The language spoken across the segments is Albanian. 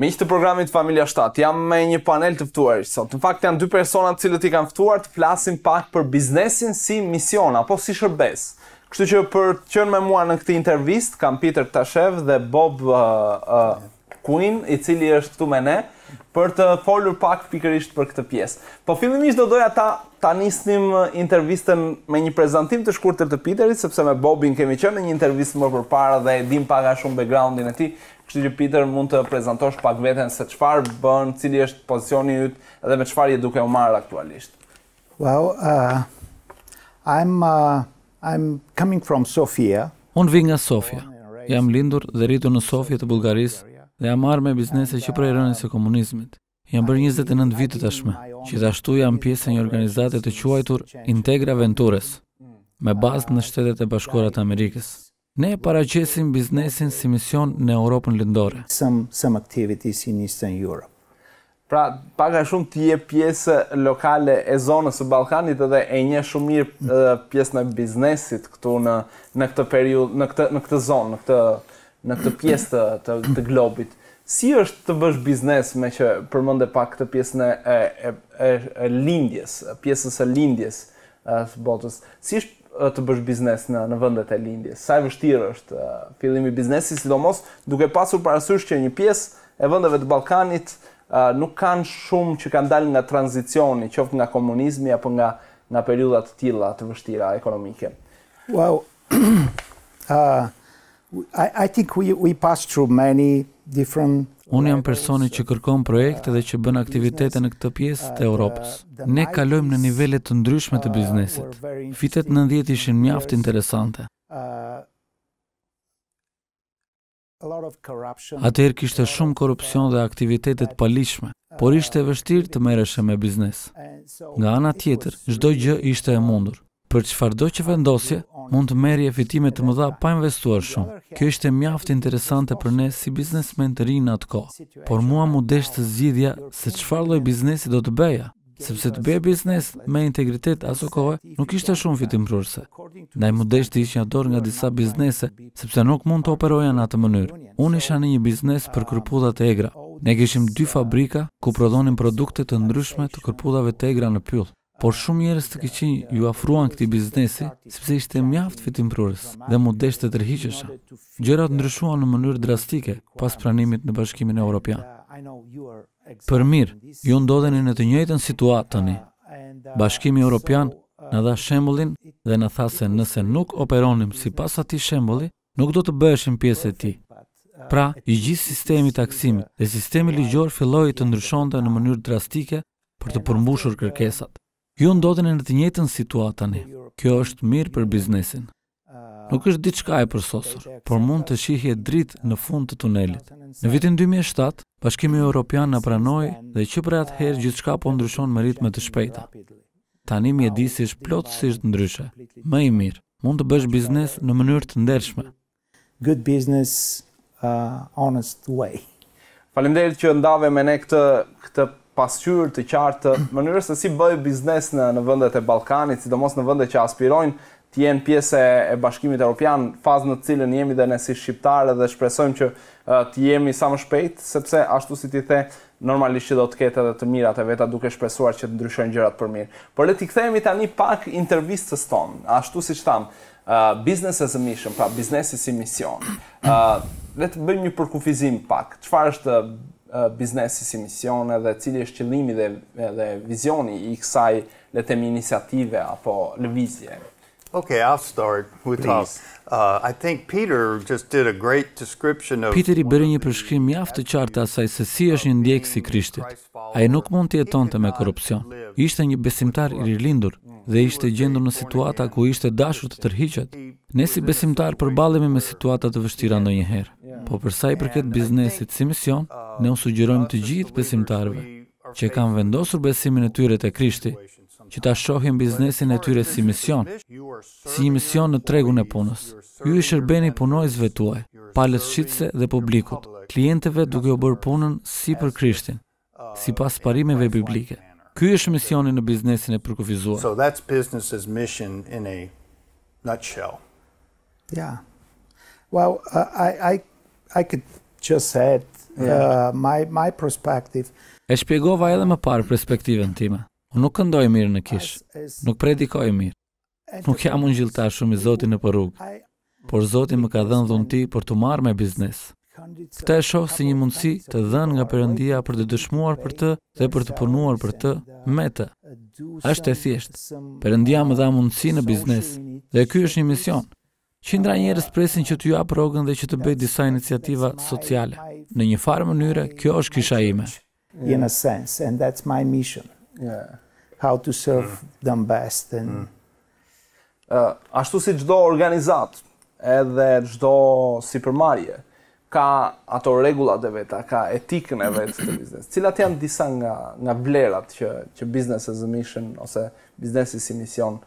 Me të programit Familia 7, jam me një panel të ftuar sot. Në fakt janë dy persona të cilët i kanë ftuar të flasin pak për biznesin si mision apo si shërbes. Kështu që për të qënë me mua në këti intervist, kam Peter Tashev dhe Bob uh, uh, Queen, i cili është këtu me ne për të folur pak pikërisht për këtë pjesë. Po fillimisht do doja ta ta nisnim intervistën me një prezantim të shkurtër të Peterit, sepse me Bobin kemi qenë në një intervistë më përpara dhe e dim pak a shumë backgroundin e tij. Kështu që Peter mund të prezantosh pak veten se çfarë bën, cili është pozicioni yt dhe me çfarë je duke u marrë aktualisht. Well, uh, I'm uh, I'm coming from Sofia. Unë vi nga Sofia. Jam lindur dhe rritur në Sofia të Bullgarisë dhe jam marrë me biznese që prej rënës e komunizmit. Jam bërë 29 vitë tashme, që dhe ashtu jam pjesë një organizate të quajtur Integra Ventures, me bazë në shtetet e bashkurat Amerikës. Ne e paraqesim biznesin si mision në Europën lindore. Some, some activities in Eastern Europe. Pra, paka shumë të je pjesë lokale e zonës së Ballkanit edhe e një shumë mirë pjesë në biznesit këtu në në këtë periudhë, në këtë në këtë zonë, në këtë në këtë pjesë të, të, të globit. Si është të bësh biznes me që përmënde pak këtë pjesë në e e e, e lindjes, pjesën e lindjes të botës. Si është të bësh biznes në në vendet e lindjes? Sa e vështirë është fillimi i biznesit, sidomos duke pasur parasysh që një pjesë e vendeve të Ballkanit nuk kanë shumë që kanë dalë nga tranzicioni, qoftë nga komunizmi apo nga nga periudha të tilla të vështira ekonomike. Wow. Ah. I, I think we, we through many different Unë jam personi që kërkon projekte dhe që bën aktivitete në këtë pjesë të Europës. Ne kalojmë në nivele të ndryshme të biznesit. Fitet 90 ishin mjaft interesante. Atër kishte shumë korrupsion dhe aktivitetet palishme, por ishte e vështirë të mereshe me biznes. Nga ana tjetër, gjdo gjë ishte e mundur. Për që fardoj që vendosje, mund të merri e fitimet të mëdha pa investuar shumë. Kjo është e mjaft interesante për ne si biznesmen të rinë atë ko, por mua më desh të zgjidhja se çfarë lloj biznesi do të beja, sepse të beja biznes me integritet aso kohë nuk ishte shumë fitim prurse. Na i mu të ishë një dorë nga disa biznese, sepse nuk mund të operoja në atë mënyrë. Unë isha në një biznes për kërpudat e egra. Ne këshim dy fabrika ku prodhonim produkte të ndryshme të kërpudave të egra në pyllë por shumë njerëz të këqij ju afruan këtë biznesi sepse ishte mjaft fitimprurës dhe mu deshte të rrihiqesha. Gjërat ndryshuan në mënyrë drastike pas pranimit në Bashkimin Evropian. Për mirë, ju ndodheni në të njëjtën situatë tani. Bashkimi Evropian në dha shembullin dhe në tha se nëse nuk operonim si pas ati shembulli, nuk do të bëheshim pjesë e ti. Pra, i gjithë sistemi taksimit dhe sistemi ligjor filloi të ndryshonte në mënyrë drastike për të përmbushur kërkesat. Ju ndodhen në të njëjtën situatë tani. Kjo është mirë për biznesin. Nuk është diçka e përsosur, por mund të shihje dritë në fund të tunelit. Në vitin 2007, Bashkimi Evropian na pranoi dhe që për atëherë gjithçka po ndryshon me ritme të shpejta. Tani mjedisi është plotësisht ndryshe. Më i mirë, mund të bësh biznes në mënyrë të ndershme. Good business uh, honest way. Faleminderit që ndave me ne këtë këtë pasqyr të qartë mënyrës se si bëj biznes në në vendet e Ballkanit, sidomos në vëndet që aspirojnë të jenë pjesë e Bashkimit Evropian, fazë në të cilën jemi dhe ne si shqiptarë dhe shpresojmë që të jemi sa më shpejt, sepse ashtu si ti the, normalisht që do të ketë edhe të mirat e veta duke shpresuar që të ndryshojnë gjërat për mirë. Por le të kthehemi tani pak intervistës tonë, ashtu siç tham, uh, business as a mission, pra biznesi si mision. Uh, le të bëjmë një përkufizim pak. Çfarë është Eh, biznesi si mision edhe cili është qëllimi dhe edhe vizioni i kësaj le të iniciative apo lëvizje. Okay, I'll start with Please. Uh, I think Peter just did a great description of Peter i bëri një përshkrim mjaft të qartë asaj se si është një ndjekës i Krishtit. Ai nuk mund të jetonte me korrupsion. Ishte një besimtar i rilindur dhe ishte gjendur në situata ku ishte dashur të tërhiqet. Ne si besimtar përballemi me situata të vështira ndonjëherë. Po për sa i përket biznesit si mision, ne u sugjerojmë të gjithë besimtarve që kanë vendosur besimin e tyre te Krishti, që ta shohin biznesin e tyre si mision, si një mision në tregun e punës. Ju i shërbeni punojësve tuaj, palës shqitse dhe publikut, klienteve duke u bërë punën si për Krishtin, si pas parimeve biblike. Ky është misioni në biznesin e përkufizuar. So that's business as mission in a nutshell. Yeah. Well, uh, I I I could just add Uh, my perspective. E shpjegova edhe më parë perspektivën time. Unë nuk këndoj mirë në kishë, nuk predikoj mirë. Nuk jam unë gjilta shumë i Zotin në rrugë, por Zotin më ka dhenë dhunti për të marrë me biznes. Këta e shohë si një mundësi të dhenë nga përëndia për të dëshmuar për të dhe për të punuar për të me të. Ashtë e thjeshtë, përëndia më dha mundësi në biznes dhe kjo është një mision, Qindra njerës presin që të ju apë rogën dhe që të bëjt disa iniciativa sociale. Në një farë mënyre, kjo është kisha ime. In a sense, and that's my mission. How to serve mm. them best. Mm. Uh, ashtu si gjdo organizat, edhe gjdo si përmarje, ka ato rregullat e veta, ka etikën e vetë të biznes. Cilat janë disa nga, nga vlerat që, që business as a mission ose biznesi si mision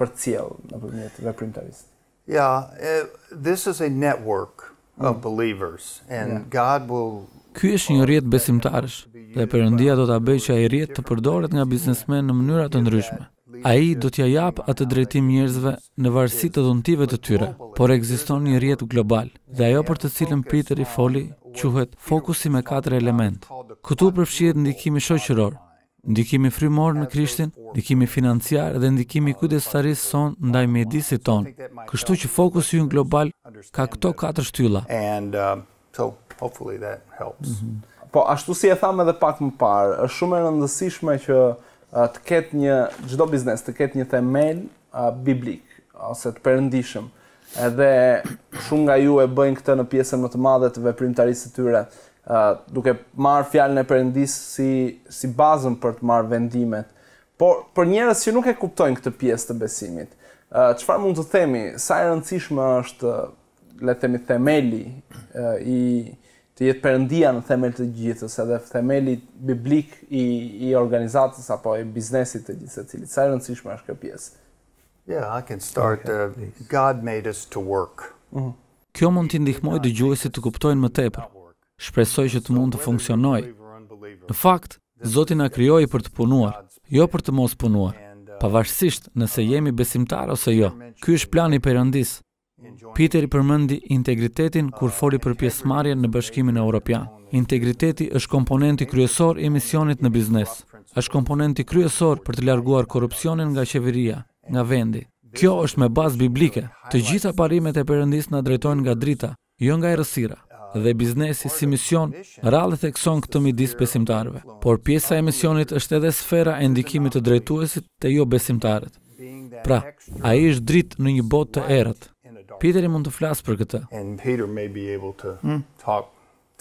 për cilë në veprimtarisë? Yeah, uh, this is a network mm. of believers and yeah. God will Ky është një rjetë besimtarësh dhe përëndia do të abej që a i rjetë të përdoret nga biznesmen në mënyra të ndryshme. A i do t'ja japë atë drejtim njerëzve në varsi të dhuntive të tyre, por ekziston një rjetë global dhe ajo për të cilën Peter i foli quhet fokusi me 4 element. Këtu përfshihet ndikimi shoqëror, ndikimi frymor në Krishtin, ndikimi financiar dhe ndikimi kujdestarisë son ndaj mjedisit ton. Kështu që fokusi ynë global ka këto katër shtylla. And uh, so hopefully that helps. Mhm. Po ashtu si e tham edhe pak më parë, është shumë e rëndësishme që uh, të ketë një çdo biznes të ketë një themel uh, biblik ose të perëndishëm. Edhe shumë nga ju e bëjnë këtë në pjesën më të madhe të veprimtarisë së tyre uh, duke marrë fjalën e perëndis si si bazën për të marrë vendimet. Por për njerëz që nuk e kuptojnë këtë pjesë të besimit, çfarë uh, mund të themi? Sa e rëndësishme është le të themi themeli uh, i të jetë perëndia në themel të gjithës, edhe themeli biblik i i organizatës apo i biznesit të gjithë secili. Sa e rëndësishme është kjo pjesë? Yeah, I can start uh, God made us to work. Mm -hmm. Kjo mund t'i ndihmoj dëgjuesit të kuptojnë më tepër. Shpresoj që të mund të funksionoj. Në fakt, Zoti na krijoi për të punuar, jo për të mos punuar, pavarësisht nëse jemi besimtar ose jo. Ky është plani i Perëndis. Peter i përmendi integritetin kur foli për pjesëmarrjen në Bashkimin Evropian. Integriteti është komponenti kryesor i misionit në biznes. Është komponenti kryesor për të larguar korrupsionin nga qeveria, nga vendi. Kjo është me bazë biblike. Të gjitha parimet e Perëndis na drejtojnë nga drita, jo nga errësira dhe biznesi si mision rallë të ekson këtë midis besimtarve. Por pjesa e misionit është edhe sfera e ndikimit të drejtuesit të jo besimtarët. Pra, a i është dritë në një botë të erët. Peteri mund të flasë për këtë. Mm. Mm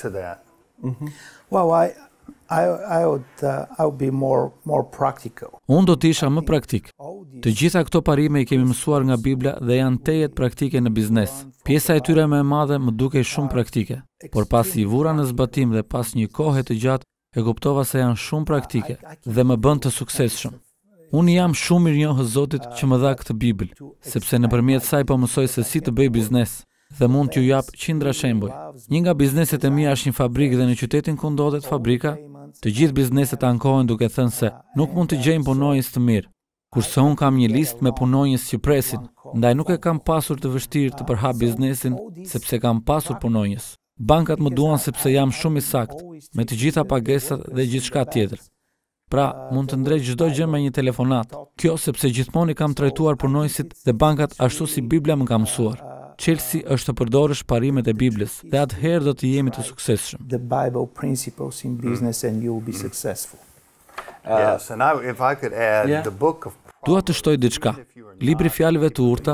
-hmm. Mm-hmm. well, I... I uh, I would be more more practical. Unë do të isha më praktik. Të gjitha këto parime i kemi mësuar nga Bibla dhe janë tejet praktike në biznes. Pjesa e tyre më e madhe më dukej shumë praktike, por pas i vura në zbatim dhe pas një kohe të gjatë e kuptova se janë shumë praktike dhe më bën të suksesshëm. Unë jam shumë i njohë Zotit që më dha këtë Bibël, sepse në përmjet saj po mësoj se si të bëj biznes dhe mund t'ju jap qindra shemboj. Një nga bizneset e mija është një fabrikë dhe në qytetin ku ndodhet fabrika, Të gjithë bizneset ankohen duke thënë se nuk mund të gjejmë punonjës të mirë. Kurse unë kam një listë me punonjës që presin, ndaj nuk e kam pasur të vështirë të përha biznesin sepse kam pasur punonjës. Bankat më duan sepse jam shumë i saktë me të gjitha pagesat dhe gjithçka tjetër. Pra, mund të ndrej çdo gjë me një telefonat. Kjo sepse gjithmonë kam trajtuar punonjësit dhe bankat ashtu si Bibla më ka mësuar. Chelsea është të përdorësh parimet e Biblës dhe atëherë do të jemi të suksesshëm. The Bible principles in mm. business and you will be mm. successful. Yes, and I, if I could add yeah. the book of Dua të shtoj diçka. Libri i fjalëve të urta,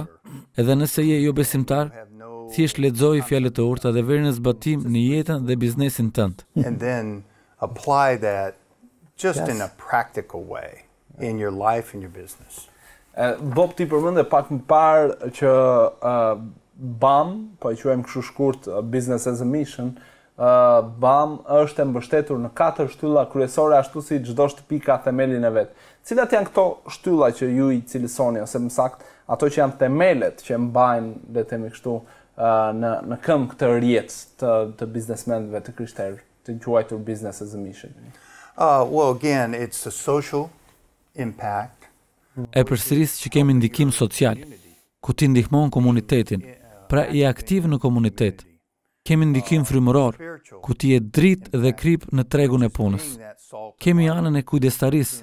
edhe nëse je jo besimtar, thjesht lexoj fjalët të urta dhe vërë në zbatim në jetën dhe biznesin tënd. And then apply that just in a practical way in your life and your business. Bob ti përmend e pak më parë që BAM, po e quajmë kështu shkurt uh, Business as a Mission, uh, BAM është e mbështetur në katër shtylla kryesore ashtu si çdo shtëpi ka themelin e vet. Cilat janë këto shtylla që ju i cilësoni ose më saktë ato që janë themelet që mbajnë le të themi kështu uh, në në këmbë këtë rjet të të biznesmenëve të krishterë të quajtur Business as a Mission. Ah, uh, well again, it's the social impact. Ëpërsëris që kemi ndikim social ku ti ndihmon komunitetin pra i aktiv në komunitet. Kemi ndikim frimëror, ku ti e drit dhe krip në tregun e punës. Kemi anën e kujdestaris,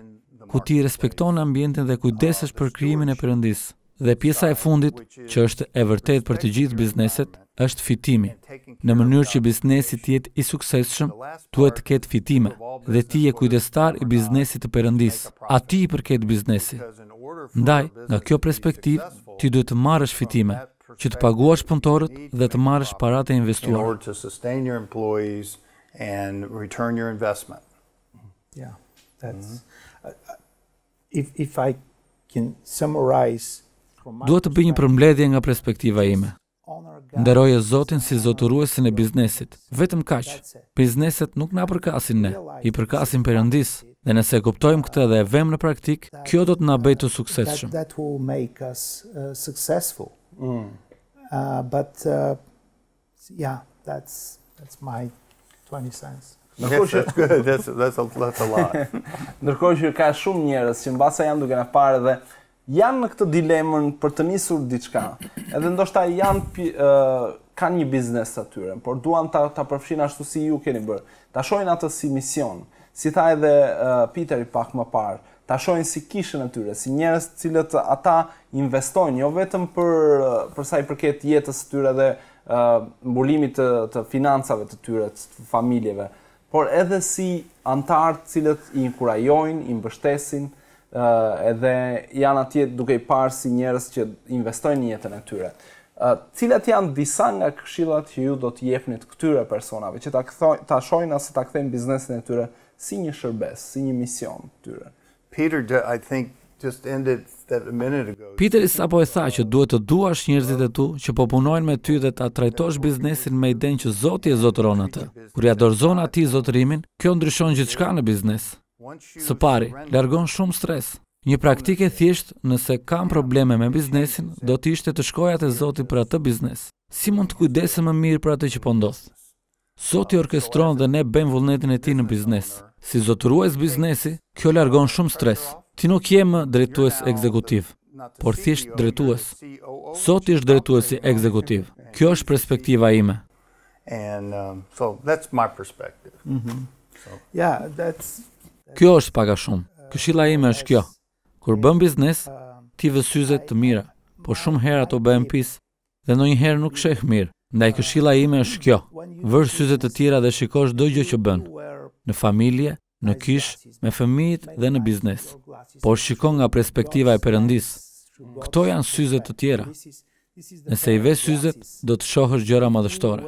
ku ti respekton ambientin dhe kujdesesh për krimin e përëndis. Dhe pjesa e fundit, që është e vërtet për të gjithë bizneset, është fitimi. Në mënyrë që biznesi të jetë i suksesshëm, duhet të ketë fitime dhe ti je kujdestar i biznesit të Perëndis, aty i përket biznesi. Ndaj, nga kjo perspektivë, ti duhet të marrësh fitime që të paguash punëtorët dhe të marrësh paratë e investuar. Do uh, të bëj një përmbledhje nga perspektiva ime. Nderoj Zotin si zotëruesin e biznesit. Vetëm kaq. Bizneset nuk na përkasin ne, i përkasin Perëndis. Dhe nëse e kuptojmë këtë dhe e vëmë në praktik, kjo do të na bëjë të suksesshëm. Uh, Mm. Uh, but uh, yeah, that's that's my 20 cents. that's, that's, that's a lot. Ndërkohë që ka shumë njerëz që mbasa janë duke na parë dhe janë në këtë dilemën për të nisur diçka. Edhe ndoshta janë uh, kanë një biznes atyre, por duan ta ta përfshin ashtu si ju keni bërë. Ta shohin atë si mision. Si tha edhe uh, Peter i pak më parë, ta shohin si kishën e tyre, si njerëz të cilët ata investojnë jo vetëm për për sa i përket jetës së tyre dhe uh, mbulimit të, të financave të tyre të familjeve, por edhe si antar të cilët i inkurajojnë, i mbështesin uh, edhe janë atje duke i parë si njerëz që investojnë në jetën e tyre. Uh, cilat janë disa nga këshillat që ju do të jepni këtyre personave që ta këthoj, ta shohin ose ta kthejnë biznesin e tyre si një shërbes, si një mision të tyre? Peter I think just ended that a minute ago. Peter is apo e tha që duhet të duash njerëzit e tu që po punojnë me ty dhe ta trajtosh biznesin me idenë që Zoti e zotëron atë. Kur ja dorëzon atij zotërimin, kjo ndryshon gjithçka në biznes. Së pari, largon shumë stres. Një praktike thjesht, nëse kam probleme me biznesin, do të ishte të shkoja te Zoti për atë biznes. Si mund të kujdesem më mirë për atë që po ndodh? Zoti orkestron dhe ne bëjmë vullnetin e tij në biznes. Si zotëruajs biznesi, kjo largon shumë stres. Ti nuk më drejtues ekzekutiv, por thjesht drejtues. Sot i drejtuesi ekzekutiv. Kjo është perspektiva ime. Um, so, that's my perspective. Mhm. So, that's Kjo është pak a shumë. Këshilla ime është kjo. Kur bën biznes, ti vësyze të mira, por shumë herë ato bën pis dhe ndonjëherë nuk sheh mirë. Ndaj këshilla ime është kjo. Vër syze të tjera dhe shikosh çdo gjë që bën në familje, në kish, me fëmijit dhe në biznes. Por shikon nga perspektiva e përëndis, këto janë syzet të tjera. Nëse i ve syzet, do të shohësh gjëra madhështore.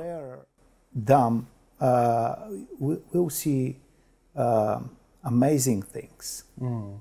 Dëmë, uh, see uh, amazing things. Mm.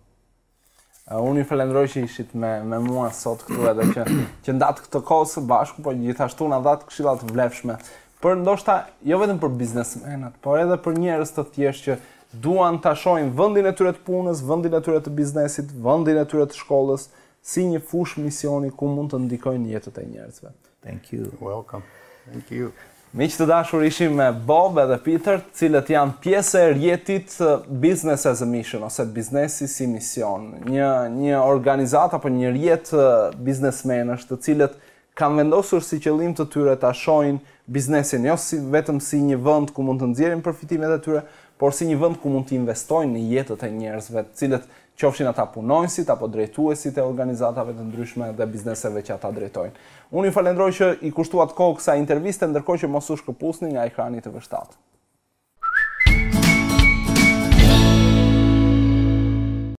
Uh, unë i falendroj që ishit me, me mua sot këtu edhe që, që ndatë këtë kohë së bashku, po gjithashtu në datë këshilat vlefshme por ndoshta jo vetëm për biznesmenat, por edhe për njerëz të thjeshtë që duan ta shohin vendin e tyre të punës, vendin e tyre të biznesit, vendin e tyre të shkollës si një fushë misioni ku mund të ndikojnë jetën e njerëzve. Thank you. Welcome. Thank you. Me që të dashur ishim me Bob edhe Peter, cilët janë pjese e rjetit Business as a Mission, ose biznesi si mision. Një, një organizat apo një rjetë biznesmenës të cilët kanë vendosur si qëllim të tyre ta shohin biznesin jo si vetëm si një vend ku mund të nxjerrin përfitimet e tyre, por si një vend ku mund të investojnë në jetët e njerëzve, cilët qofshin ata punonjësit apo drejtuesit e organizatave të ndryshme dhe bizneseve që ata drejtojnë. Unë ju falenderoj që i kushtuat kohë kësaj interviste, ndërkohë që mos u shkëpusni nga ekrani të vështatë.